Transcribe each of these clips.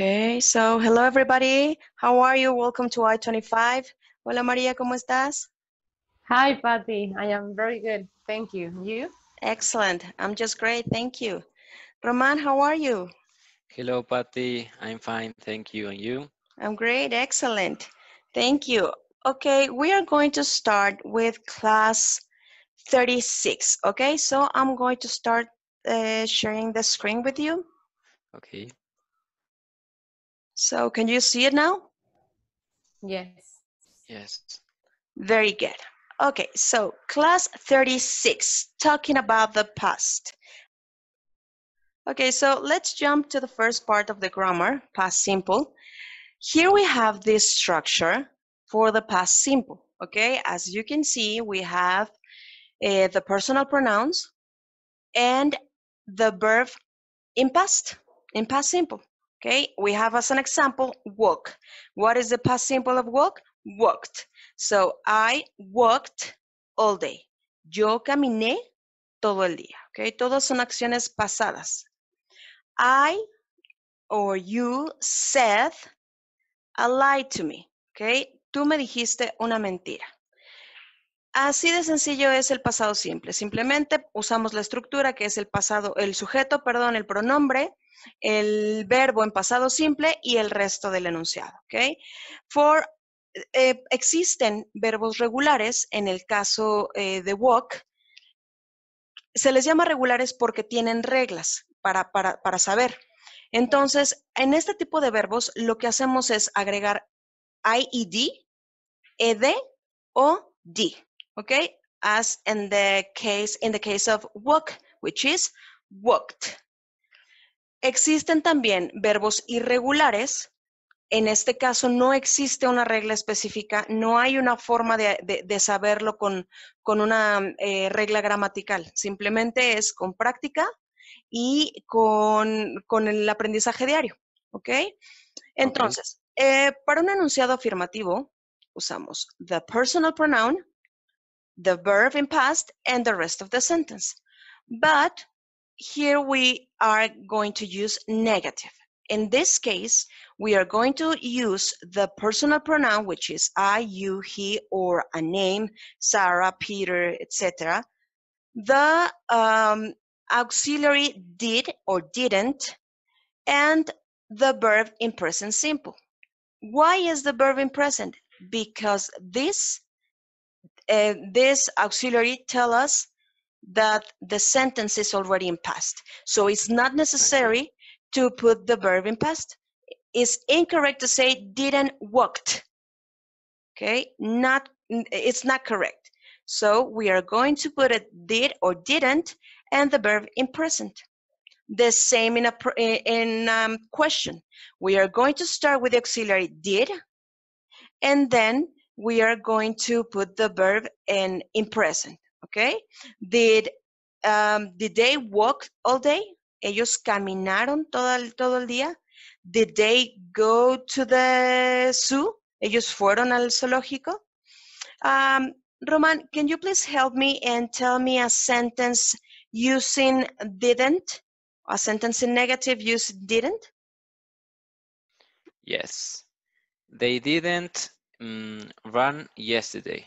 Okay, so hello everybody. How are you? Welcome to I-25. Hola Maria, ¿cómo estás? Hi Patty, I am very good. Thank you. You? Excellent. I'm just great. Thank you. Roman, how are you? Hello Patty, I'm fine. Thank you. And you? I'm great. Excellent. Thank you. Okay, we are going to start with class 36. Okay, so I'm going to start uh, sharing the screen with you. Okay. So can you see it now? Yes. Yes. Very good. Okay, so class 36, talking about the past. Okay, so let's jump to the first part of the grammar, past simple. Here we have this structure for the past simple, okay? As you can see, we have uh, the personal pronouns and the verb in past, in past simple, Okay, we have as an example, walk. What is the past simple of walk? Walked. So I walked all day. Yo caminé todo el día. Okay, todas son acciones pasadas. I or you said a lie to me. Okay, tú me dijiste una mentira. Así de sencillo es el pasado simple. Simplemente usamos la estructura que es el pasado, el sujeto, perdón, el pronombre, el verbo en pasado simple y el resto del enunciado. ¿okay? For, eh, existen verbos regulares. En el caso eh, de walk, se les llama regulares porque tienen reglas para, para saber. Entonces, en este tipo de verbos, lo que hacemos es agregar IED, ED o D okay? As in the case, in the case of walk, which is walked. Existen también verbos irregulares. En este caso no existe una regla específica, no hay una forma de, saberlo con, una eh, regla gramatical. Simplemente es con práctica y con, el aprendizaje diario. ¿Ok? Entonces, eh, para un enunciado afirmativo usamos the personal pronoun the verb in past and the rest of the sentence. But here we are going to use negative. In this case, we are going to use the personal pronoun, which is I, you, he, or a name, Sarah, Peter, etc. The um, auxiliary did or didn't, and the verb in present simple. Why is the verb in present? Because this uh, this auxiliary tell us that the sentence is already in past. So it's not necessary to put the verb in past. It's incorrect to say didn't walked. Okay, not it's not correct. So we are going to put it did or didn't and the verb in present. The same in a in um, question. We are going to start with the auxiliary did, and then we are going to put the verb in, in present, okay? Did, um, did they walk all day? Ellos caminaron todo, todo el día. Did they go to the zoo? Ellos fueron al zoológico. Um, Roman, can you please help me and tell me a sentence using didn't? A sentence in negative use didn't? Yes. They didn't um, ran yesterday.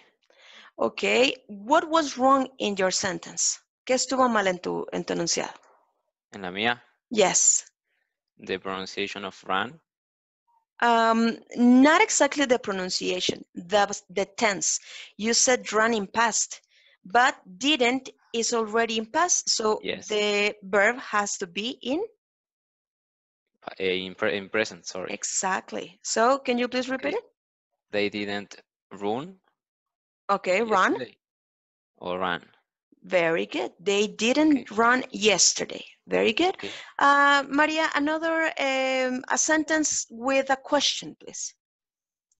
Ok, what was wrong in your sentence? ¿Qué estuvo mal en tu, en tu enunciado? ¿En la mía? Yes. The pronunciation of ran? Um, not exactly the pronunciation, the, the tense. You said run in past, but didn't is already in past, so yes. the verb has to be in? Eh, in, pre in present, sorry. Exactly. So can you please repeat okay. it? they didn't run. Okay, run. Or run. Very good. They didn't okay. run yesterday. Very good. Okay. Uh, Maria, another um, a sentence with a question, please,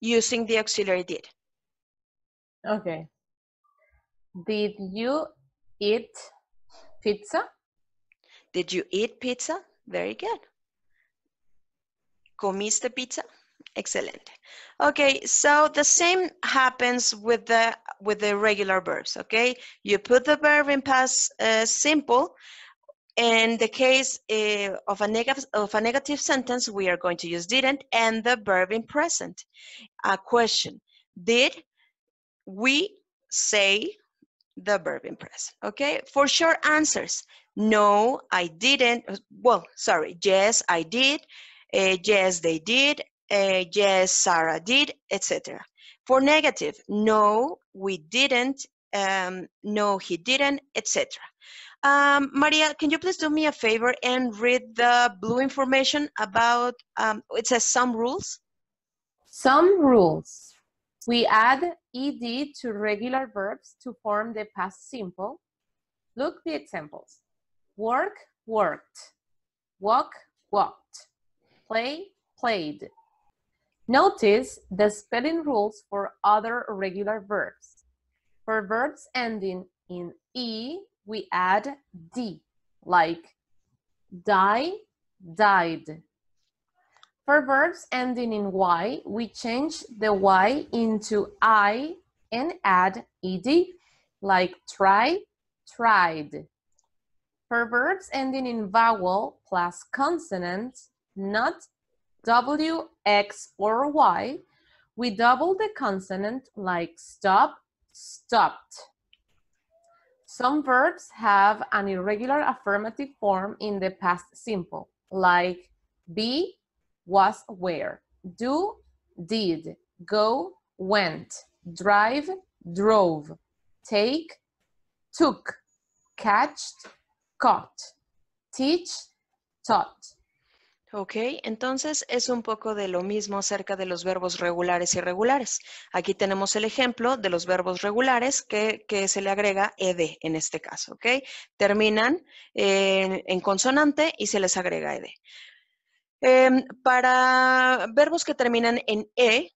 using the auxiliary did. Okay. Did you eat pizza? Did you eat pizza? Very good. ¿Comiste pizza? Excelente. Okay, so the same happens with the with the regular verbs, okay? You put the verb in past uh, simple. In the case uh, of a negative of a negative sentence, we are going to use didn't and the verb in present. A question: Did we say the verb in present? Okay. For short answers, no, I didn't. Well, sorry. Yes, I did. Uh, yes, they did uh, yes, Sarah did, etc. For negative, no, we didn't, um, no, he didn't, etc. Um, Maria, can you please do me a favor and read the blue information about, um, it says some rules? Some rules. We add ed to regular verbs to form the past simple. Look the examples. Work, worked. Walk, walked. Play, played. Notice the spelling rules for other regular verbs. For verbs ending in E, we add D, like die, died. For verbs ending in Y, we change the Y into I and add ed, like try, tried. For verbs ending in vowel plus consonant, not W X or Y, we double the consonant like stop, stopped. Some verbs have an irregular affirmative form in the past simple, like be, was, where, do, did, go, went, drive, drove, take, took, catched, caught, teach, taught. Ok, entonces es un poco de lo mismo acerca de los verbos regulares y irregulares. Aquí tenemos el ejemplo de los verbos regulares que, se le agrega ed en este caso, ok. Terminan en consonante y se les agrega ed. Em, para verbos que terminan en e,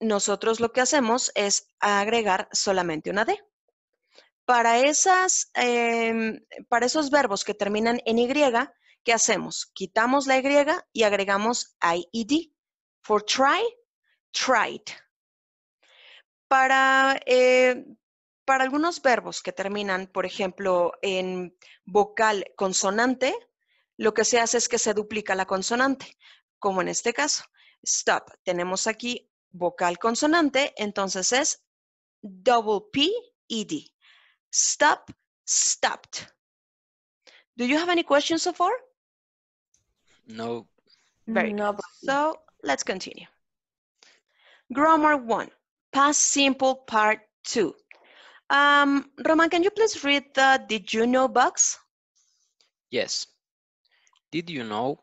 nosotros lo que hacemos es agregar solamente una d. Para, esas, em, para esos verbos que terminan en y, ¿Qué hacemos? Quitamos la Y y agregamos IED. For try, tried. Para, eh, para algunos verbos que terminan, por ejemplo, en vocal consonante, lo que se hace es que se duplica la consonante, como en este caso. Stop. Tenemos aquí vocal consonante, entonces es double P ed Stop, stopped. Do you have any questions so far? No. Very no. Good. So let's continue. Grammar one, past simple part two. Um, Roman, can you please read the did you know box? Yes. Did you know?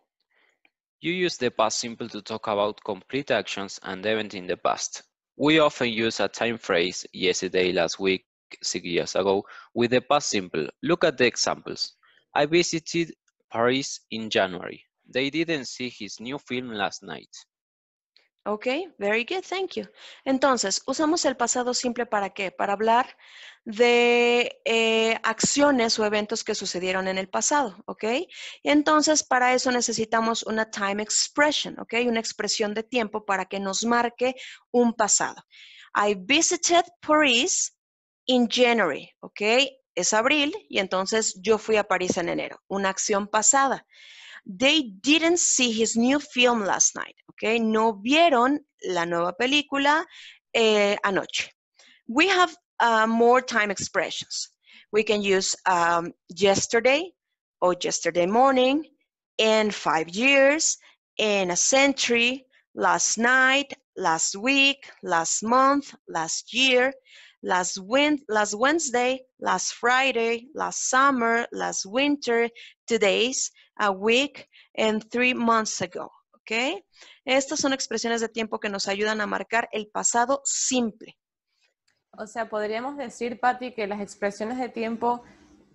You use the past simple to talk about complete actions and events in the past. We often use a time phrase, yesterday, last week, six years ago, with the past simple. Look at the examples. I visited Paris in January. They didn't see his new film last night. Ok, very good, thank you. Entonces, usamos el pasado simple para qué? Para hablar de eh, acciones o eventos que sucedieron en el pasado, ¿ok? Entonces, para eso necesitamos una time expression, ¿ok? Una expresión de tiempo para que nos marque un pasado. I visited Paris in January, ¿ok? Es abril y entonces yo fui a París en enero, una acción pasada. They didn't see his new film last night. Okay, no vieron la nueva película eh, anoche. We have uh, more time expressions. We can use um, yesterday or yesterday morning, in five years, in a century, last night, last week, last month, last year, last, win last Wednesday, last Friday, last summer, last winter, today's, a week, and three months ago. ¿Ok? Estas son expresiones de tiempo que nos ayudan a marcar el pasado simple. O sea, podríamos decir, Patti, que las expresiones de tiempo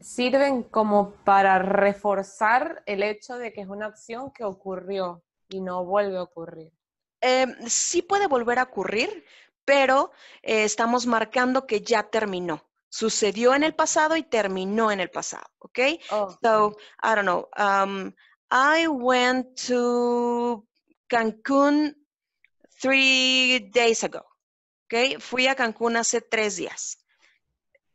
sirven como para reforzar el hecho de que es una acción que ocurrió y no vuelve a ocurrir. Em, sí puede volver a ocurrir, pero eh, estamos marcando que ya terminó sucedió en el pasado y terminó en el pasado, ¿ok? Oh. So, I don't know. Um, I went to Cancún three days ago, okay? Fui a Cancún hace tres días.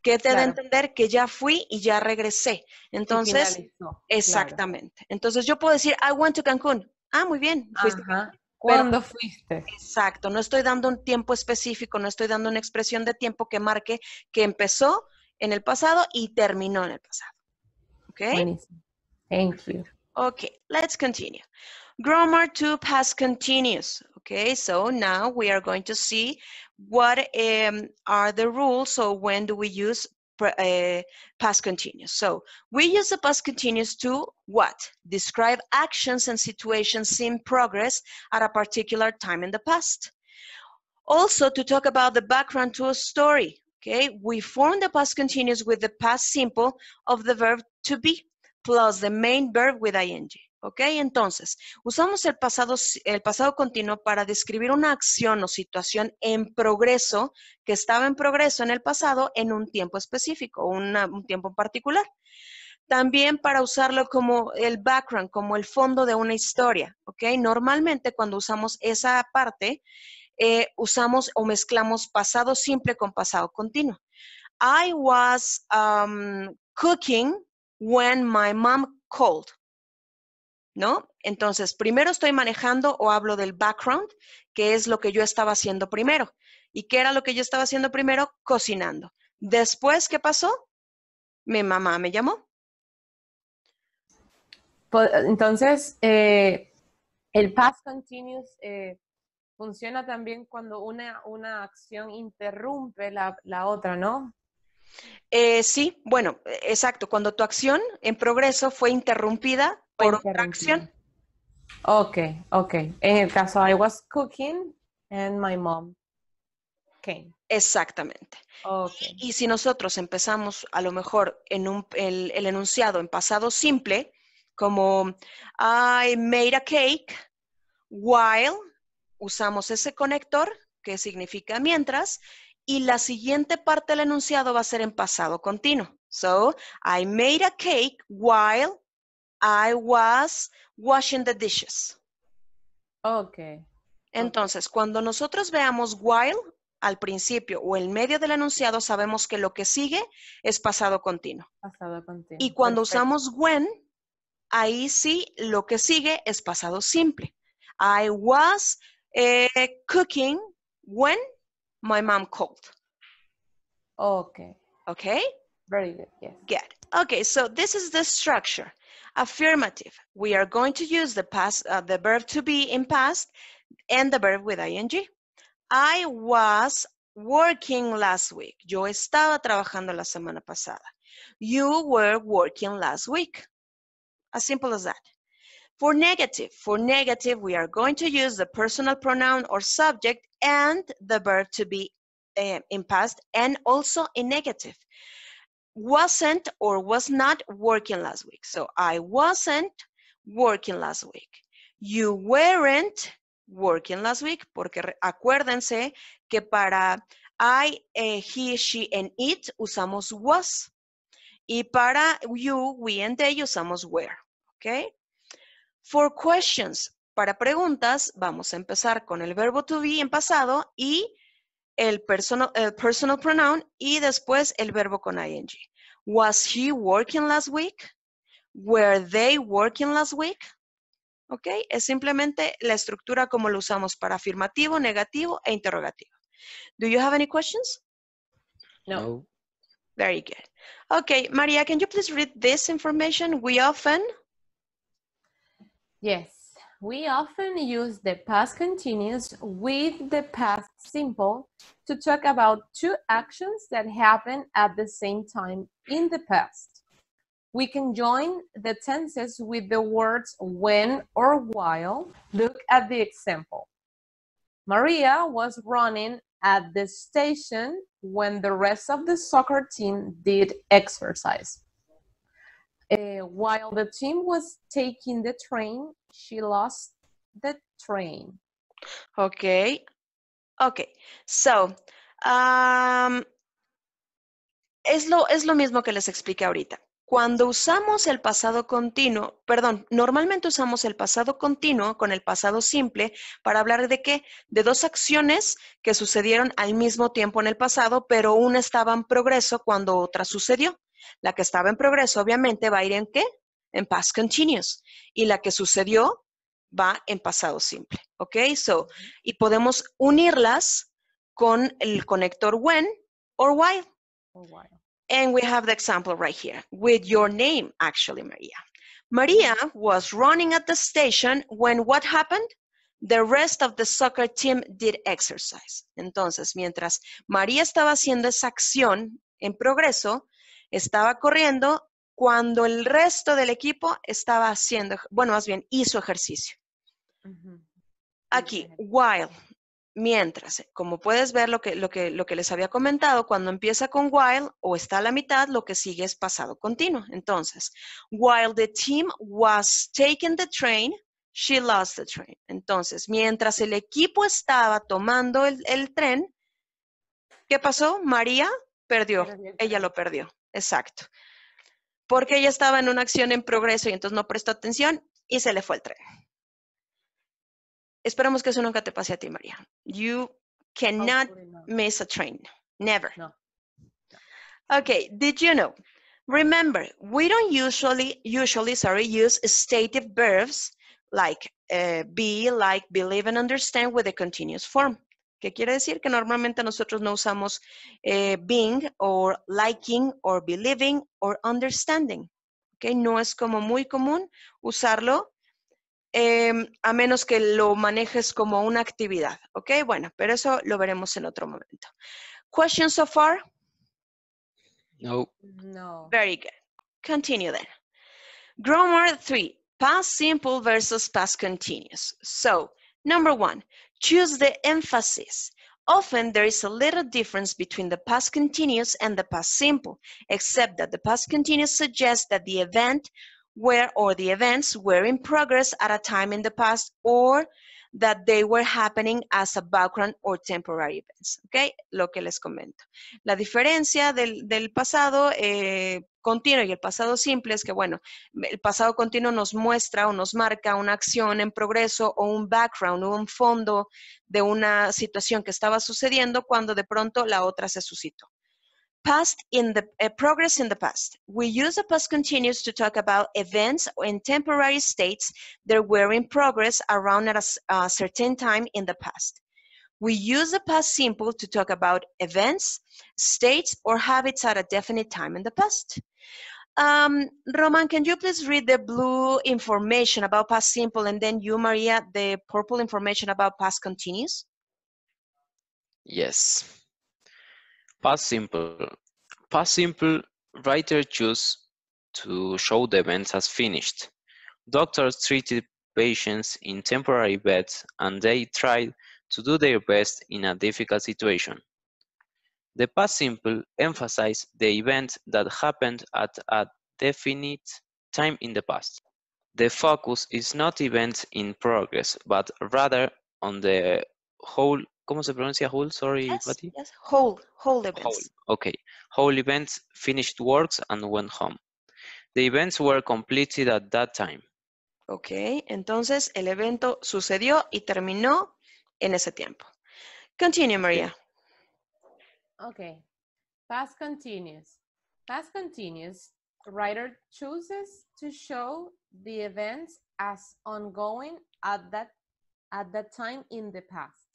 ¿Qué te da a entender? Que ya fui y ya regresé. Entonces, exactamente. Entonces yo puedo decir, I went to Cancún. Ah, muy bien. ¿Cuándo fuiste? Exacto, no estoy dando un tiempo específico, no estoy dando una expresión de tiempo que marque que empezó en el pasado y terminó en el pasado. ¿Ok? Thank you. Okay, let's continue. Grammar to past continuous. Okay, so now we are going to see what em, are the rules. So when do we use uh, past continuous. So we use the past continuous to what? Describe actions and situations in progress at a particular time in the past. Also to talk about the background to a story. Okay, we form the past continuous with the past simple of the verb to be plus the main verb with ing. ¿Ok? Entonces, usamos el pasado, el pasado continuo para describir una acción o situación en progreso que estaba en progreso en el pasado en un tiempo específico, un tiempo en particular. También para usarlo como el background, como el fondo de una historia, ¿ok? Normalmente cuando usamos esa parte, eh, usamos o mezclamos pasado simple con pasado continuo. I was um, cooking when my mom called. ¿no? Entonces, primero estoy manejando o hablo del background, que es lo que yo estaba haciendo primero. ¿Y qué era lo que yo estaba haciendo primero? Cocinando. Después, ¿qué pasó? Mi mamá me llamó. Entonces, eh, el past continuous eh, funciona también cuando una, una acción interrumpe la, otra, ¿no? Eh, sí, bueno, e, exacto, cuando tu acción en progreso fue interrumpida por otra acción. Ok, ok. En el caso, I was cooking and my mom came. Exactamente. Okay. Y, si nosotros empezamos a lo mejor en un, el, enunciado en pasado simple, como I made a cake while, usamos ese conector que significa mientras, y la siguiente parte del enunciado va a ser en pasado continuo. So, I made a cake while I was washing the dishes. Ok. Entonces, cuando nosotros veamos while al principio o en medio del enunciado, sabemos que lo que sigue es pasado continuo. Pasado continuo. Y cuando usamos when, ahí sí lo que sigue es pasado simple. I was eh, cooking when my mom called. Okay. Okay? Very good, yes. Good. Okay, so this is the structure. Affirmative, we are going to use the past, uh, the verb to be in past and the verb with ing. I was working last week. Yo estaba trabajando la semana pasada. You were working last week. As simple as that. For negative, for negative, we are going to use the personal pronoun or subject and the verb to be uh, in past and also in negative. Wasn't or was not working last week. So I wasn't working last week. You weren't working last week, porque acuérdense que para I, eh, he, she, and it usamos was. Y para you, we, and they usamos were. Okay? For questions, Para preguntas, vamos a empezar con el verbo to be en pasado y el personal, pronoun y después el verbo con ing. Was he working last week? Were they working last week? ¿Ok? Es simplemente la estructura como lo usamos para afirmativo, negativo e interrogativo. Do you have any questions? No. no. Very good. Okay, Maria, can you please read this information? We often... Yes. we often use the past continuous with the past simple to talk about two actions that happen at the same time in the past. We can join the tenses with the words when or while. Look at the example. Maria was running at the station when the rest of the soccer team did exercise. Eh, while the team was taking the train, she lost the train. Okay. Okay. So, um, es, lo, es lo mismo que les expliqué ahorita. Cuando usamos el pasado continuo, perdón, normalmente usamos el pasado continuo con el pasado simple para hablar de qué? De dos acciones que sucedieron al mismo tiempo en el pasado, pero una estaba en progreso cuando otra sucedió. La que estaba en progreso, obviamente, va a ir en qué? En past continuous. Y la que sucedió va en pasado simple. ¿Ok? So, y podemos unirlas con el conector when or while. And we have the example right here with your name, actually, Maria. Maria was running at the station when what happened? The rest of the soccer team did exercise. Entonces, mientras María estaba haciendo esa acción en progreso, estaba corriendo cuando el resto del equipo estaba haciendo, bueno, más bien hizo ejercicio. Aquí, while, mientras, como puedes ver lo que, lo, que, lo que les había comentado, cuando empieza con while o está a la mitad, lo que sigue es pasado continuo. Entonces, while the team was taking the train, she lost the train. Entonces, mientras el equipo estaba tomando el tren, ¿qué pasó? María perdió, ella lo perdió. Exacto. Porque ella estaba en una acción en progreso y entonces no prestó atención y se le fue el tren. Esperamos que eso nunca te pase a ti, María. You cannot miss a train. Never. No. Okay, did you know? Remember, we don't usually, usually, sorry, use stative verbs like eh, be, like, believe, and understand with a continuous form. ¿Qué quiere decir que normalmente nosotros no usamos eh, being or liking or believing or understanding. ¿okay? No es como muy común usarlo em, a menos que lo manejes como una actividad. ¿ok? Bueno, pero eso lo veremos en otro momento. Questions so far? No. No. Very good. Continue then. Grammar 3. Past simple versus past continuous. So, number one, Choose the emphasis. Often there is a little difference between the past continuous and the past simple, except that the past continuous suggests that the event where or the events were in progress at a time in the past or that they were happening as a background or temporary events. ¿okay? Lo que les comento. La diferencia del, del pasado eh, continuo y el pasado simple es que, bueno, el pasado continuo nos muestra o nos marca una acción en progreso o un background o un fondo de una situación que estaba sucediendo cuando de pronto la otra se suscitó. past in the uh, progress in the past. We use the past continuous to talk about events in temporary states that were in progress around a, a certain time in the past. We use the past simple to talk about events, states, or habits at a definite time in the past. Um, Roman, can you please read the blue information about past simple and then you, Maria, the purple information about past continuous? Yes. Past simple. Past simple, writer choose to show the events as finished. Doctors treated patients in temporary beds and they tried to do their best in a difficult situation. The past simple emphasizes the event that happened at a definite time in the past. The focus is not events in progress, but rather on the whole ¿Cómo se pronuncia whole? Sorry, yes, Patty. Yes, whole, whole events. Whole. Okay, whole events finished works and went home. The events were completed at that time. Ok, entonces el evento sucedió y terminó en ese tiempo. Continue, María. Ok, past continuous. Past continuous, writer chooses to show the events as ongoing at that, at that time in the past.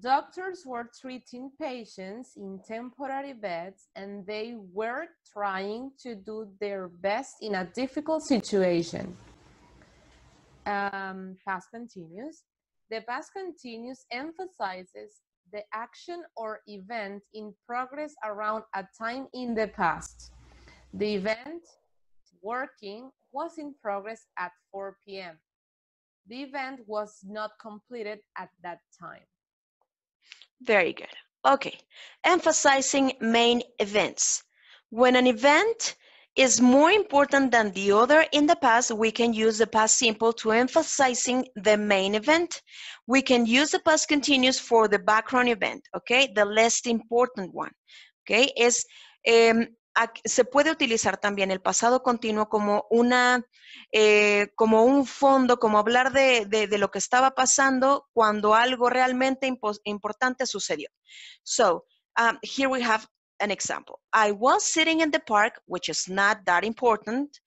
Doctors were treating patients in temporary beds and they were trying to do their best in a difficult situation. Um, past continues. The past continuous emphasizes the action or event in progress around a time in the past. The event working was in progress at 4 p.m. The event was not completed at that time. Very good. Okay. Emphasizing main events. When an event is more important than the other in the past, we can use the past simple to emphasizing the main event. We can use the past continuous for the background event, okay? The less important one, okay? Is um, se puede utilizar también el pasado continuo como una, eh, como un fondo, como hablar de, de, lo que estaba pasando cuando algo realmente importante sucedió. So, um, here we have an example. I was sitting in the park, which is not that important,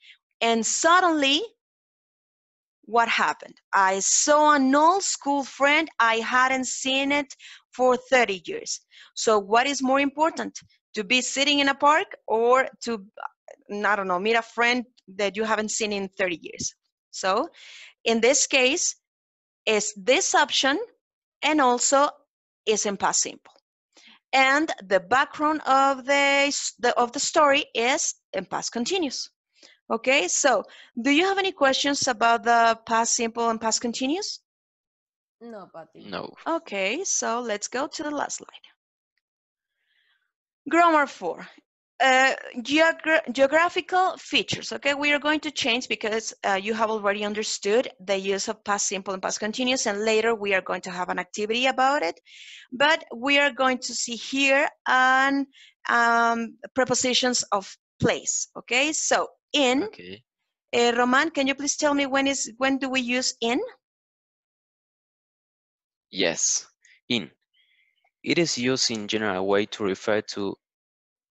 and suddenly, what happened? I saw an old school friend. I hadn't seen it for 30 years. So, what is more important? to be sitting in a park or to, I don't know, meet a friend that you haven't seen in 30 years. So in this case, is this option and also isn't past simple. And the background of the, the of the story is in past continuous. Okay, so do you have any questions about the past simple and past continuous? No, Patty. No. Okay, so let's go to the last slide. Grammar four, uh, geogra geographical features, okay? We are going to change because uh, you have already understood the use of past simple and past continuous, and later we are going to have an activity about it. But we are going to see here an, um, prepositions of place, okay? So in, okay. Uh, Roman, can you please tell me when is when do we use in? Yes, in. It is used in general way to refer to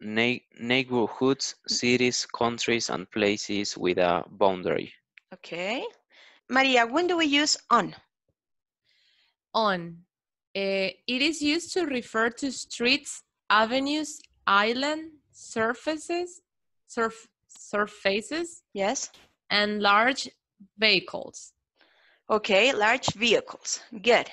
neighborhoods, cities, countries, and places with a boundary. Okay. Maria, when do we use on? On. Uh, it is used to refer to streets, avenues, island, surfaces, surf surfaces. Yes. And large vehicles. Okay, large vehicles, good.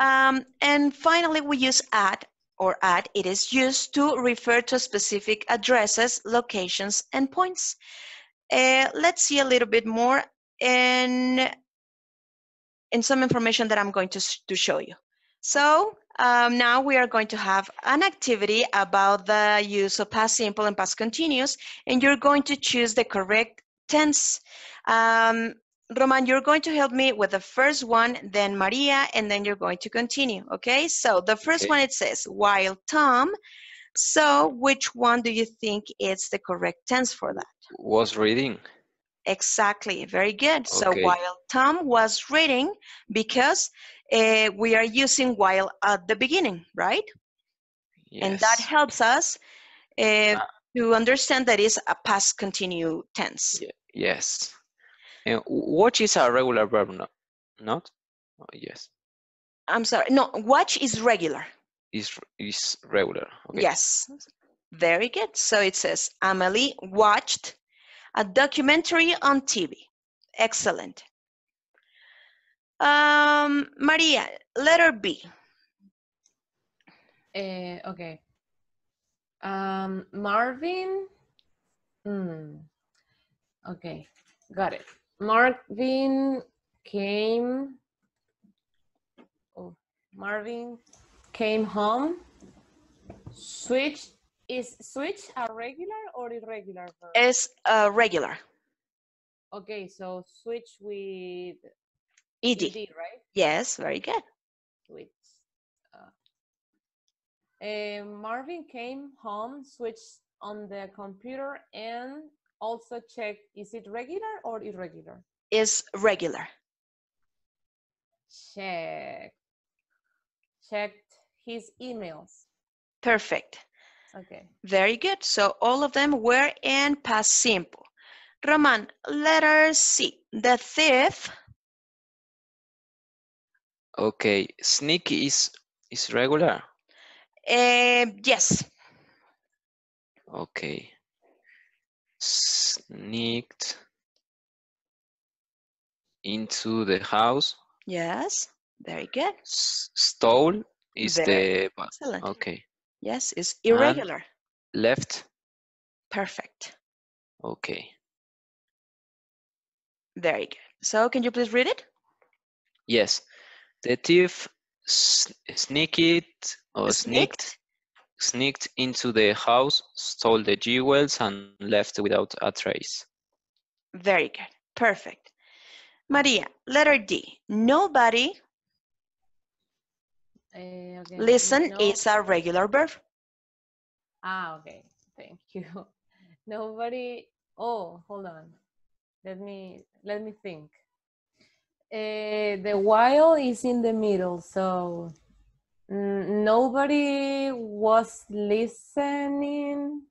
Um, and finally, we use at or at. It is used to refer to specific addresses, locations, and points. Uh, let's see a little bit more in, in some information that I'm going to, to show you. So um, now we are going to have an activity about the use of past simple and past continuous, and you're going to choose the correct tense. Um, Roman, you're going to help me with the first one, then Maria, and then you're going to continue, okay? So the first okay. one, it says, while Tom. So which one do you think is the correct tense for that? Was reading. Exactly, very good. Okay. So while Tom was reading, because uh, we are using while at the beginning, right? Yes. And that helps us uh, to understand that is a past continue tense. Yes. Uh, watch is a regular verb, no, not? Oh, yes. I'm sorry. No, watch is regular. Is is regular. Okay. Yes. Very good. So it says Amelie watched a documentary on TV. Excellent. Um, Maria, letter B. Uh, okay. Um, Marvin. Mm. Okay, got it. Marvin came oh, Marvin came home. Switch is switch a regular or irregular verb? It's a uh, regular. Okay, so switch with ed, ed right? Yes, very good. Switch. Uh, eh, Marvin came home, switched on the computer, and also check is it regular or irregular? Is regular. Check. Checked his emails. Perfect. Okay. Very good. So all of them were in past simple. Roman, letter C. The thief. Okay. sneaky is is regular. Uh, yes. Okay sneaked into the house. Yes, very good. S stole is very the excellent. okay. Yes, it's irregular. And left. Perfect. Okay. Very good. So can you please read it? Yes. The thief sneaked or sneaked, sneaked sneaked into the house, stole the jewels, and left without a trace. Very good. Perfect. Maria, letter D. Nobody. Uh, okay. Listen, no. it's a regular verb. Ah, okay. Thank you. Nobody. Oh, hold on. Let me let me think. Uh, the while is in the middle, so Mm, nobody was listening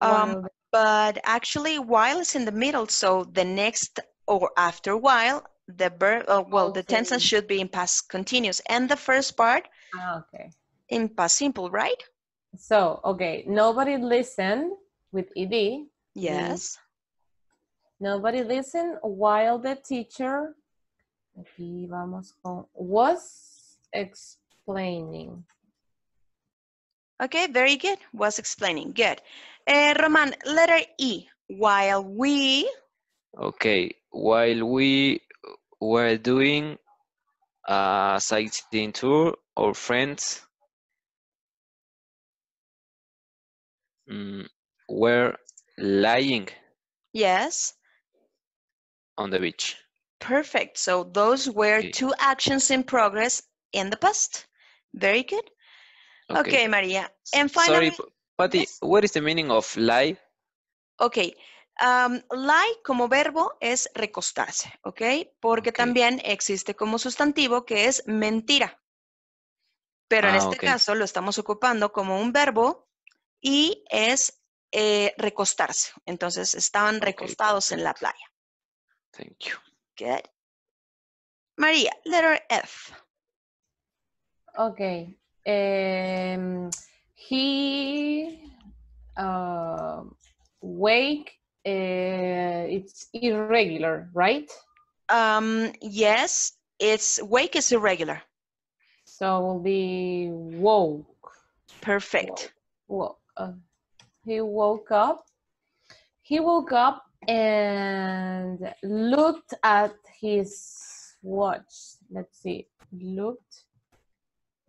um, but actually while is in the middle so the next or after while the verb uh, well okay. the tense should be in past continuous and the first part ah, okay in past simple right so okay nobody listened with ed mm. yes nobody listened while the teacher aquí vamos con was explaining. Okay, very good. Was explaining. Good. Uh, eh, Roman, letter E. While we. Okay, while we were doing a sightseeing tour, our friends um, were lying. Yes. On the beach. Perfect. So those were okay. two actions in progress in the past. Very good. Okay, María. Y And finally, sorry, Patty, what is the meaning of lie? Okay. Um, lie como verbo es recostarse, ¿ok? Porque también existe como sustantivo que es mentira. Pero en ah, este caso lo estamos ocupando como un verbo y es eh, recostarse. Entonces estaban recostados en la playa. Thank you. Good. María, letter F. Okay. Um, he uh, wake. Uh, it's irregular, right? Um, yes, it's wake is irregular. So will be woke. Perfect. Woke. Uh, he woke up. He woke up and looked at his watch. Let's see. Looked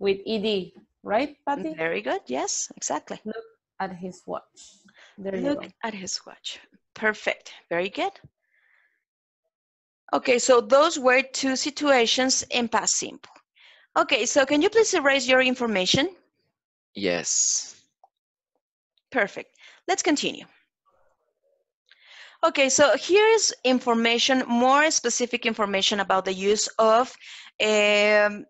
with ed, right, Patty? Very good. Yes, exactly. Look at his watch. There Look at his watch. Perfect. Very good. Okay, so those were two situations in past simple. Okay, so can you please erase your information? Yes. Perfect. Let's continue. Okay, so here is information, more specific information about the use of um,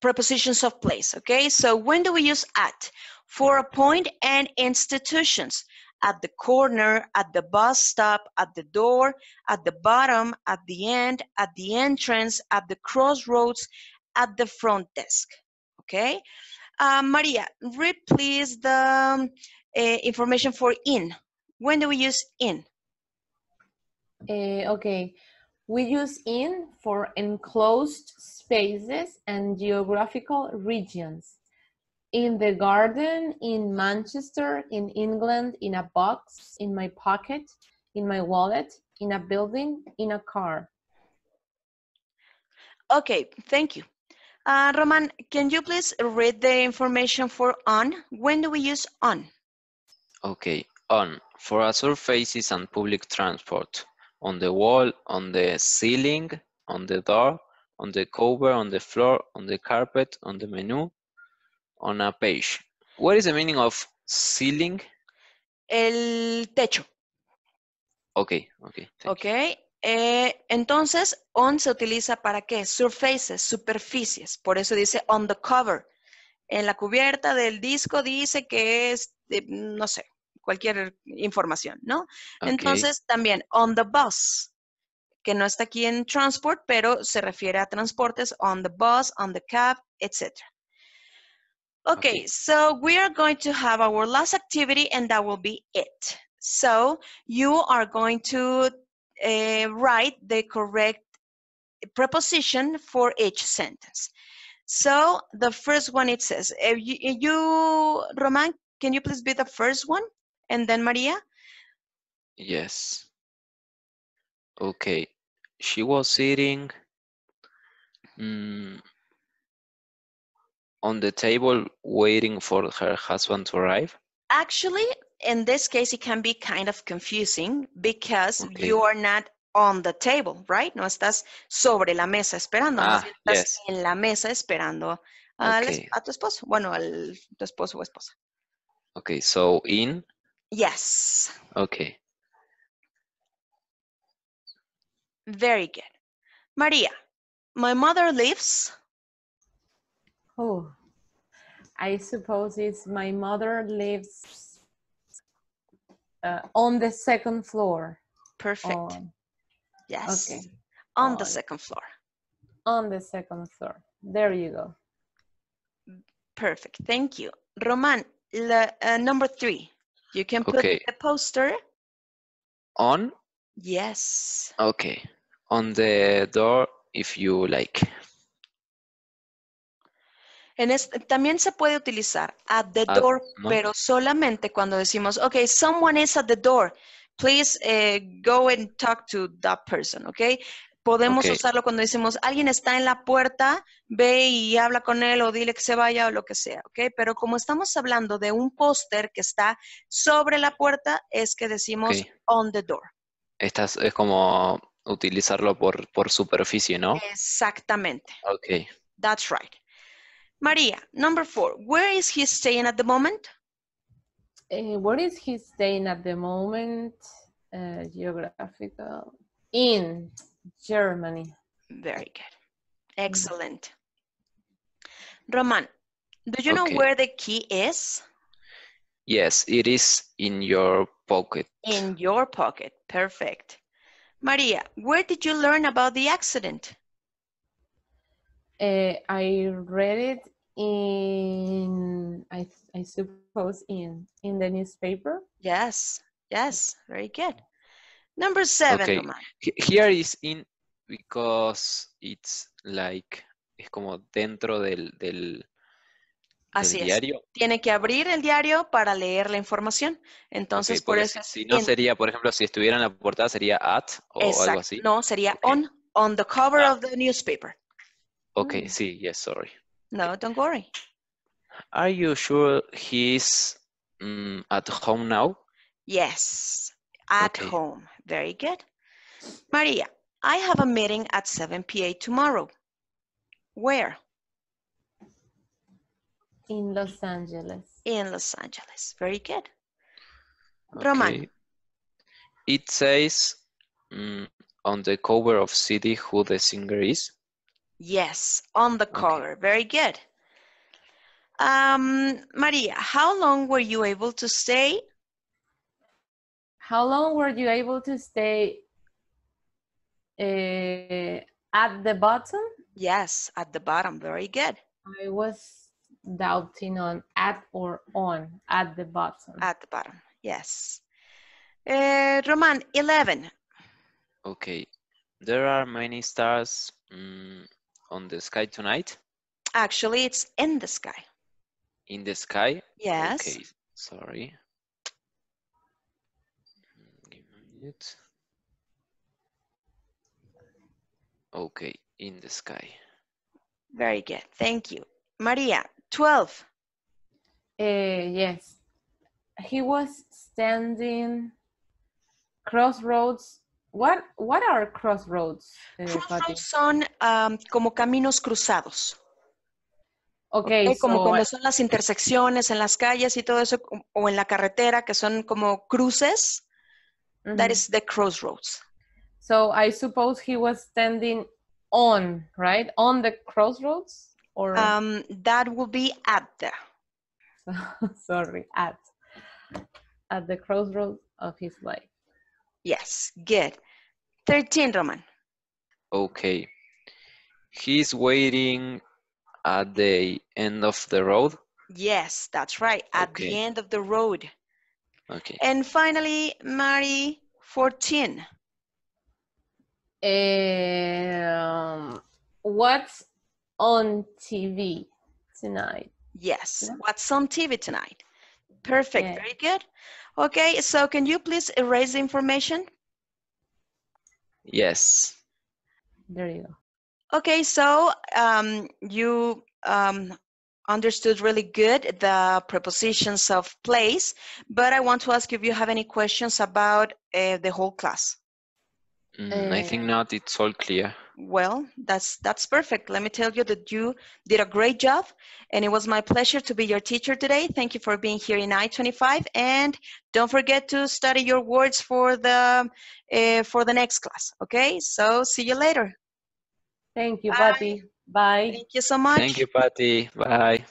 prepositions of place, okay? So when do we use at? For a point and institutions, at the corner, at the bus stop, at the door, at the bottom, at the end, at the entrance, at the crossroads, at the front desk, okay? Uh, Maria, read please the um, uh, information for in. When do we use in? Uh, okay, we use in for enclosed spaces and geographical regions. In the garden, in Manchester, in England, in a box, in my pocket, in my wallet, in a building, in a car. Okay, thank you. Uh, Roman, can you please read the information for on? When do we use on? Okay, on for a surfaces and public transport. on the wall, on the ceiling, on the door, on the cover, on the floor, on the carpet, on the menu, on a page. What is the meaning of ceiling? El techo. Ok, ok. Okay, eh, entonces on se utiliza para qué? Surfaces, superficies. Por eso dice on the cover. En la cubierta del disco dice que es, no sé, cualquier información, ¿no? Okay. Entonces, también on the bus, que no está aquí en transport, pero se refiere a transportes, on the bus, on the cab, etc. Okay, okay, so we are going to have our last activity and that will be it. So you are going to uh, write the correct preposition for each sentence. So the first one it says, eh, you, you Roman, can you please be the first one? and then Maria? Yes. Okay. She was sitting um, on the table waiting for her husband to arrive? Actually, in this case, it can be kind of confusing because okay. you are not on the table, right? No estás sobre la mesa esperando, ah, estás yes. en la mesa esperando okay. a, tu esposo, bueno, al tu esposo o esposa. Okay, so in Yes. Okay. Very good. Maria, my mother lives. Oh, I suppose it's my mother lives uh, on the second floor. Perfect. Yes. Okay. On, the second floor. On the second floor. There you go. Perfect. Thank you. Roman, le, uh, number three. You can put a the poster on. Yes. Okay. On the door if you like. En este, también se puede utilizar at the door, pero solamente cuando decimos, okay, someone is at the door. Please eh, go and talk to that person, okay? Podemos usarlo cuando decimos, alguien está en la puerta, ve y habla con él o dile que se vaya o lo que sea, ¿ok? Pero como estamos hablando de un póster que está sobre la puerta, es que decimos on the door. es, como utilizarlo por, superficie, ¿no? Exactamente. Ok. That's right. María, number four. Where is he staying at the moment? Eh, where is he staying at the moment? Eh, geographical. In. Germany. Very good. Excellent. Roman, do you okay. know where the key is? Yes, it is in your pocket. In your pocket, perfect. Maria, where did you learn about the accident? Uh, I read it in, I, I suppose, in, in the newspaper. Yes, yes, very good. Number seven, okay. Here is in because it's like, es como dentro del, del, Así diario. Tiene que abrir el diario para leer la información. Entonces, por eso. Si, no sería, por ejemplo, si estuviera en la portada, sería at o algo así. No, sería on, on the cover ah. of the newspaper. Ok, sí. Mm. sí, yes, sorry. No, don't worry. Are you sure he's mm, at home now? Yes, at home. Very good. Maria, I have a meeting at 7 p.m. tomorrow. Where? In Los Angeles. In Los Angeles. Very good. Okay. Roman. It says um, on the cover of CD who the singer is? Yes, on the cover. Okay. Very good. Um, Maria, how long were you able to stay how long were you able to stay uh, at the bottom? Yes, at the bottom. Very good. I was doubting on at or on at the bottom. At the bottom, yes. Uh, Roman, 11. Okay. There are many stars um, on the sky tonight. Actually, it's in the sky. In the sky? Yes. Okay, sorry. ok, Okay, in the sky. Very good, thank you. Maria, 12. sí eh, yes. He was standing crossroads. What, what are crossroads? Eh, son um, como caminos cruzados. Okay, como cuando son las intersecciones en las calles y todo eso, o en la carretera, que son como cruces Mm-hmm. That is the crossroads. So I suppose he was standing on, right? On the crossroads? Or um, that will be at the sorry, at at the crossroads of his life. Yes, good. 13 Roman. Okay. He's waiting at the end of the road? Yes, that's right. At okay. the end of the road. Okay. And finally, Mary, 14. Um, what's on TV tonight? Yes, yeah. what's on TV tonight? Perfect, yeah. very good. Okay, so can you please erase the information? Yes. There you go. Okay, so um, you um, understood really good the prepositions of place, but I want to ask if you have any questions about uh, the whole class. Mm, I think uh, not, it's all clear. Well, that's that's perfect. Let me tell you that you did a great job and it was my pleasure to be your teacher today. Thank you for being here in I-25 and don't forget to study your words for the uh, for the next class, okay? So, see you later. Thank you, Bye. Bobby. Bye. Thank you so much. Thank you, Patty. Bye.